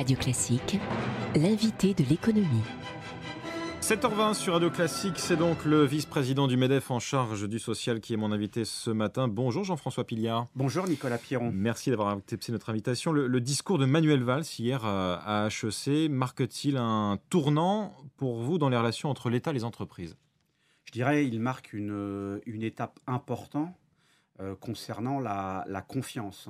Radio Classique, l'invité de l'économie. 7h20 sur Radio Classique, c'est donc le vice-président du MEDEF en charge du social qui est mon invité ce matin. Bonjour Jean-François Pillard. Bonjour Nicolas Piron. Merci d'avoir accepté notre invitation. Le, discours de Manuel Valls hier euh, à HEC marque-t-il un tournant pour vous dans les relations entre l'État et les entreprises Je dirais qu'il marque euh, une, étape importante euh, concernant la confiance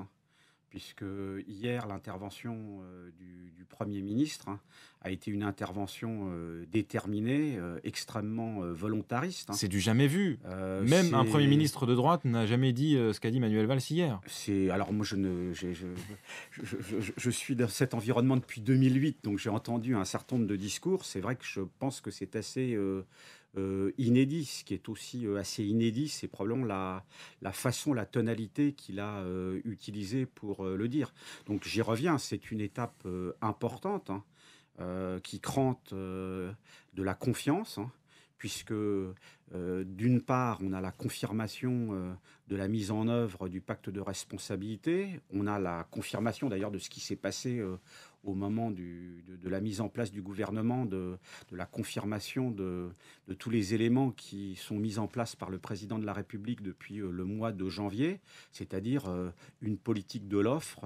puisque hier, l'intervention euh, du, Premier ministre hein, a été une intervention euh, déterminée, euh, extrêmement volontariste. Hein. C'est du jamais vu. Même un Premier ministre de droite n'a jamais dit ce qu'a dit Manuel Valls hier. Alors moi, je, ne, je, suis dans cet environnement depuis 2008, donc j'ai entendu un certain nombre de discours. C'est vrai que je pense que c'est assez euh, inédit. Ce qui est aussi euh, assez inédit, c'est probablement la, la, façon, la tonalité qu'il a euh, utilisée pour le dire. Donc j'y reviens, c'est une étape importante hein, qui crante de la confiance. Hein, puisque euh, d'une part, on a la confirmation euh, de la mise en œuvre du pacte de responsabilité, on a la confirmation d'ailleurs de ce qui s'est passé euh, au moment de, la mise en place du gouvernement, de, la confirmation de, tous les éléments qui sont mis en place par le président de la République depuis le mois de janvier, c'est-à-dire une politique de l'offre,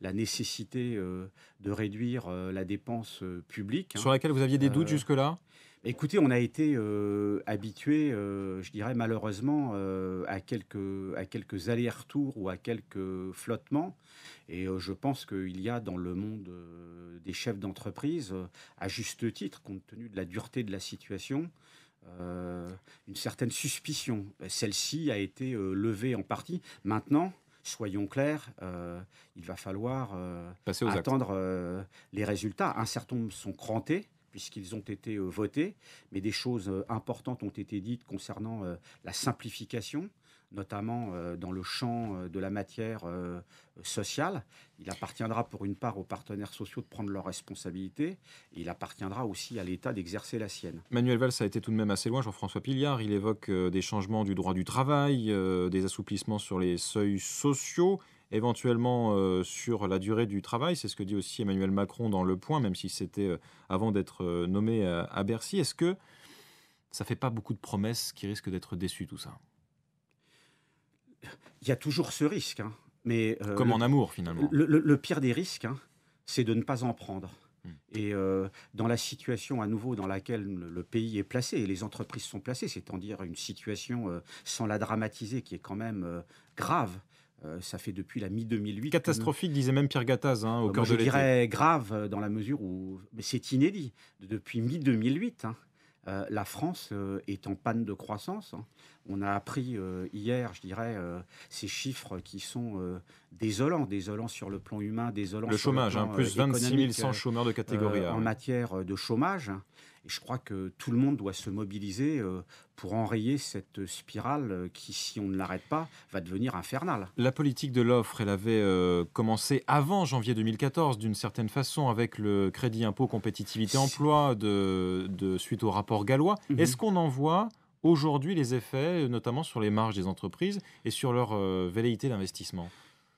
la nécessité de réduire la dépense publique. Hein. Sur laquelle vous aviez des doutes jusque-là Écoutez, on a été euh, habitué, euh, je dirais malheureusement, euh, à quelques, allers-retours ou à quelques flottements. Et je pense qu'il y a dans le monde des chefs d'entreprise, à juste titre, compte tenu de la dureté de la situation, une certaine suspicion. Celle-ci a été levée en partie. Maintenant, soyons clairs, il va falloir attendre les résultats. Un certain nombre sont crantés, puisqu'ils ont été euh, votés, mais des choses euh, importantes ont été dites concernant euh, la simplification, notamment dans le champ de la matière sociale. Il appartiendra pour une part aux partenaires sociaux de prendre leurs responsabilités, il appartiendra aussi à l'État d'exercer la sienne. Manuel Valls a été tout de même assez loin, Jean-François Pillard, il évoque des changements du droit du travail, des assouplissements sur les seuils sociaux éventuellement euh, sur la durée du travail. C'est ce que dit aussi Emmanuel Macron dans Le Point, même si c'était euh, avant d'être euh, nommé à, Bercy. Est-ce que ça fait pas beaucoup de promesses qui risquent d'être déçues, tout ça Il y a toujours ce risque. Hein. Mais, Comme en amour, finalement. Le, pire des risques, hein, c'est de ne pas en prendre. Hmm. Et dans la situation à nouveau dans laquelle le pays est placé et les entreprises sont placées, c'est-à-dire une situation sans la dramatiser qui est quand même grave, euh, ça fait depuis la mi-2008. Catastrophique, disait même Pierre Gattaz, hein, au euh, cœur Je dirais grave euh, dans la mesure où. c'est inédit. Depuis mi-2008, hein. la France est en panne de croissance. Hein. On a appris hier, je dirais, ces chiffres qui sont désolant, désolant sur le plan humain, désolant le sur chômage, le hein, plan plus 26 euh, 100 euh, chômeurs de catégorie A. Euh, en matière de chômage, hein. et je crois que tout le monde doit se mobiliser pour enrayer cette spirale qui, si on ne l'arrête pas, va devenir infernale. La politique de l'offre, elle avait commencé avant janvier 2014, d'une certaine façon, avec le crédit impôt compétitivité-emploi de, suite au rapport gallois. Mhm. Est-ce qu'on en voit aujourd'hui les effets, notamment sur les marges des entreprises et sur leur velléité d'investissement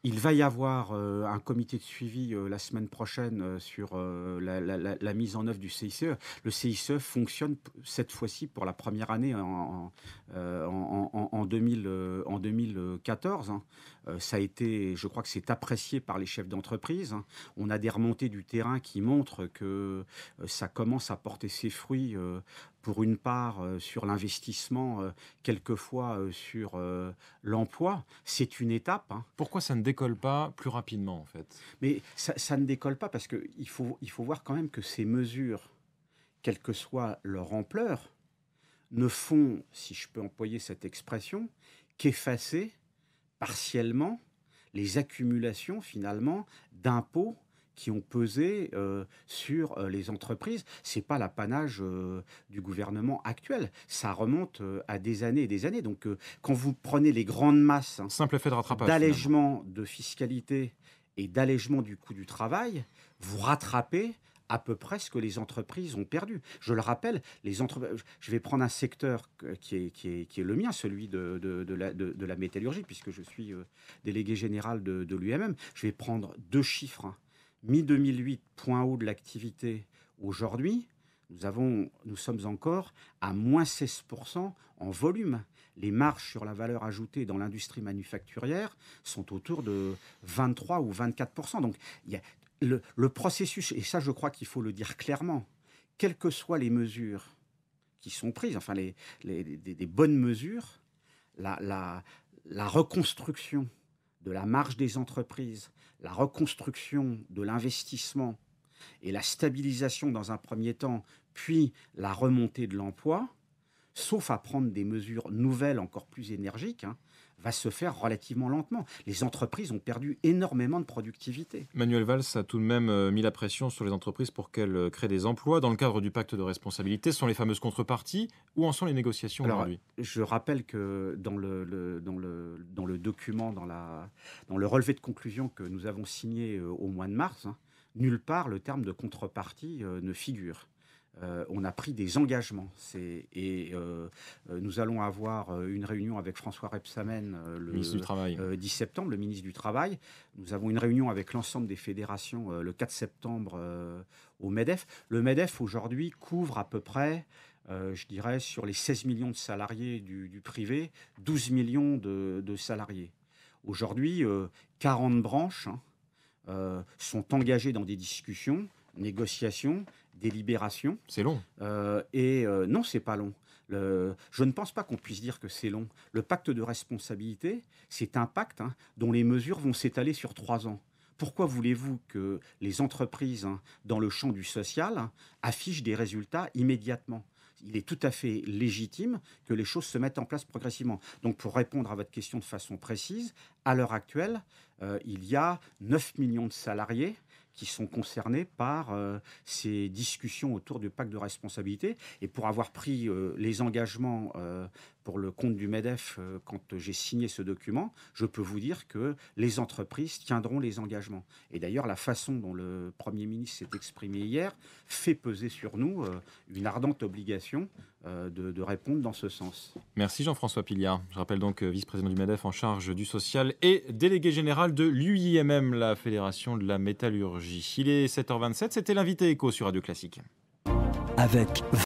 il va y avoir euh, un comité de suivi euh, la semaine prochaine euh, sur la, mise en œuvre du CICE. Le CICE fonctionne cette fois-ci pour la première année en, 2014. Hein. ça a été, je crois que c'est apprécié par les chefs d'entreprise. Hein. On a des remontées du terrain qui montrent que ça commence à porter ses fruits pour une part euh, sur l'investissement, euh, quelquefois euh, sur l'emploi, c'est une étape. Hein. Pourquoi ça ne décolle pas plus rapidement en fait Mais ça, ne décolle pas parce qu'il faut, il faut voir quand même que ces mesures, quelle que soit leur ampleur, ne font, si je peux employer cette expression, qu'effacer partiellement les accumulations finalement d'impôts qui ont pesé euh, sur euh, les entreprises. C'est pas l'apanage euh, du gouvernement actuel. Ça remonte à des années et des années. Donc, quand vous prenez les grandes masses simple effet de rattrapage, d'allègement de fiscalité et d'allègement du coût du travail, vous rattrapez à peu près ce que les entreprises ont perdu. Je le rappelle, les Je vais prendre un secteur qui est, qui est, qui est le mien, celui de, de, la, de, la, métallurgie, puisque je suis délégué général de, l'UMM. Je vais prendre deux chiffres. Hein mi-2008, point haut de l'activité aujourd'hui, nous, avons, nous sommes encore à moins 16% en volume. Les marges sur la valeur ajoutée dans l'industrie manufacturière sont autour de 23 ou 24%. Donc il y a le, processus, et ça je crois qu'il faut le dire clairement, quelles que soient les mesures qui sont prises, enfin les, les, bonnes mesures, la, la, la reconstruction de la marge des entreprises, la reconstruction de l'investissement et la stabilisation dans un premier temps, puis la remontée de l'emploi, sauf à prendre des mesures nouvelles encore plus énergiques, hein, va se faire relativement lentement. Les entreprises ont perdu énormément de productivité. Manuel Valls a tout de même euh, mis la pression sur les entreprises pour qu'elles euh, créent des emplois. Dans le cadre du pacte de responsabilité, ce sont les fameuses contreparties. Où en sont les négociations aujourd'hui Je rappelle que dans dans le, le document, dans, la, dans le relevé de conclusion que nous avons signé euh, au mois de mars, hein, nulle part le terme de contrepartie euh, ne figure. Euh, on a pris des engagements. Et nous allons avoir une réunion avec François Repsamen le 10 septembre, le ministre du Travail. Nous avons une réunion avec l'ensemble des fédérations le 4 septembre au MEDEF. Le MEDEF, aujourd'hui, couvre à peu près euh, je dirais, sur les 16 millions de salariés du, privé, 12 millions de, salariés. Aujourd'hui, 40 euh, branches hein, euh, sont engagées dans des discussions, négociations, délibérations. C'est long. et non, c'est pas long. je ne pense pas qu'on puisse dire que c'est long. Le pacte de responsabilité, c'est un pacte hein, dont les mesures vont s'étaler sur trois ans pourquoi voulez-vous que les entreprises hein, dans le champ du social affichent des résultats immédiatement il est tout à fait légitime que les choses se mettent en place progressivement. Donc pour répondre à votre question de façon précise, à l'heure actuelle, euh, il y a 9 millions de salariés qui sont concernés par euh, ces discussions autour du pacte de responsabilité. Et pour avoir pris euh, les engagements pour le compte du MEDEF euh, quand j'ai signé ce document, je peux vous dire que les entreprises tiendront les engagements. Et d'ailleurs, la façon dont le Premier ministre s'est exprimé hier fait peser sur nous euh, une ardente obligation euh, de, répondre dans ce sens. Merci Jean-François Piliard. Je rappelle donc vice-président du MEDEF en charge du social et délégué général de l'UIMM, la Fédération de la Métallurgie. Il est 7h27, c'était l'invité écho sur Radio Classique. Avec